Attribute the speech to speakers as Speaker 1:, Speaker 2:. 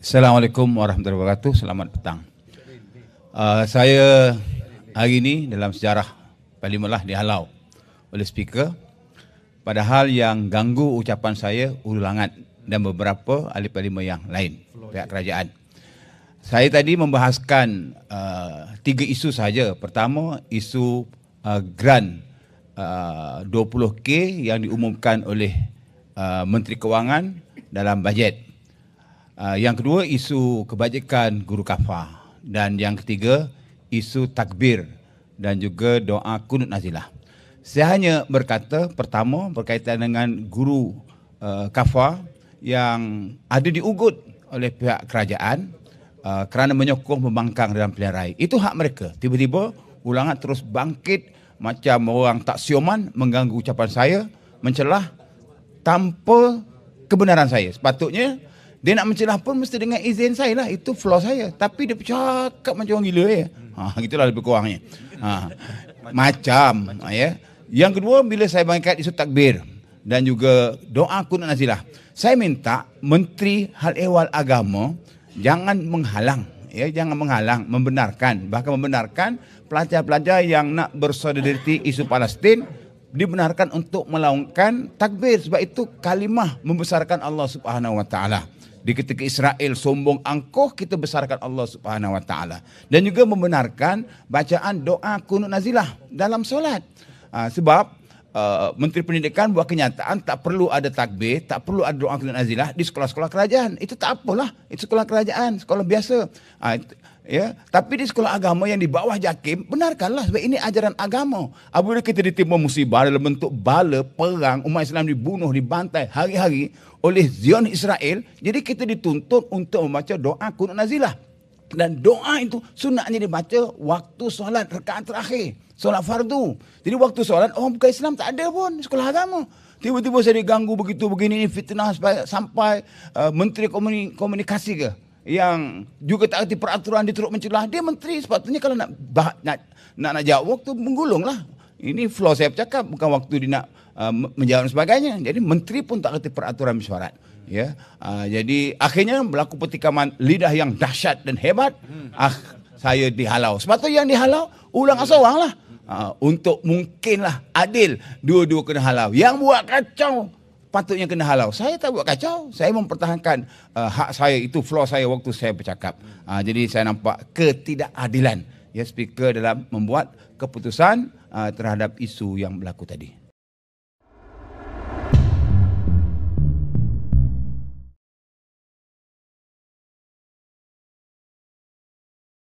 Speaker 1: Assalamualaikum warahmatullahi wabarakatuh. Selamat petang. Uh, saya hari ini dalam sejarah paling melah dihalau oleh speaker. Padahal yang ganggu ucapan saya ulangan dan beberapa ahli parlimen yang lain pihak kerajaan. Saya tadi membahaskan uh, tiga isu saja. Pertama, isu uh, grant uh, 20K yang diumumkan oleh uh, Menteri Kewangan dalam bajet Uh, yang kedua isu kebajikan guru kafah dan yang ketiga isu takbir dan juga doa kunut nazilah. Saya hanya berkata pertama berkaitan dengan guru uh, kafah yang ada diugut oleh pihak kerajaan uh, kerana menyokong pembangkang dalam pilihan raya. Itu hak mereka. Tiba-tiba ulangan terus bangkit macam orang tak sioman mengganggu ucapan saya, mencelah tanpa kebenaran saya. Sepatutnya dia nak mencelah pun mesti dengan izin saya lah. Itu flaw saya. Tapi dia cakap macam orang gila ya. Hmm. Ha, gitulah lebih kurangnya. Ha. Macam. macam. Ha, ya. Yang kedua, bila saya bangkit isu takbir dan juga doa kunut nazilah. Saya minta Menteri Hal Ehwal Agama jangan menghalang. Ya, jangan menghalang, membenarkan. Bahkan membenarkan pelajar-pelajar yang nak bersolidariti isu Palestin dibenarkan untuk melaungkan takbir sebab itu kalimah membesarkan Allah Subhanahu wa di ketika Israel sombong angkuh kita besarkan Allah Subhanahu wa taala dan juga membenarkan bacaan doa kunut nazilah dalam solat ah, sebab Uh, Menteri Pendidikan buat kenyataan tak perlu ada takbir, tak perlu ada doa kunut nazilah di sekolah-sekolah kerajaan. Itu tak apalah. Itu sekolah kerajaan, sekolah biasa. Uh, ya tapi di sekolah agama yang di bawah jakim benarkanlah sebab ini ajaran agama apabila kita ditimpa musibah dalam bentuk bala perang umat Islam dibunuh dibantai hari-hari oleh Zion Israel jadi kita dituntut untuk membaca doa kunut nazilah dan doa itu sunatnya dibaca waktu solat rekaan terakhir solat fardu jadi waktu solat orang bukan Islam tak ada pun sekolah agama tiba-tiba saya diganggu begitu begini fitnah sampai, uh, menteri komunikasi ke yang juga tak kerti peraturan di teruk mencelah dia menteri sepatutnya kalau nak bah, nak, nak nak jawab waktu menggulung lah ini flow saya bercakap bukan waktu dia nak uh, menjawab sebagainya jadi menteri pun tak kerti peraturan mesyuarat ya uh, jadi akhirnya berlaku pertikaman lidah yang dahsyat dan hebat hmm. ah saya dihalau sepatutnya yang dihalau ulang asal orang lah uh, untuk mungkinlah adil dua-dua kena halau yang buat kacau patutnya kena halau. Saya tak buat kacau. Saya mempertahankan uh, hak saya itu floor saya waktu saya bercakap. Uh, jadi saya nampak ketidakadilan ya speaker dalam membuat keputusan uh, terhadap isu yang berlaku tadi.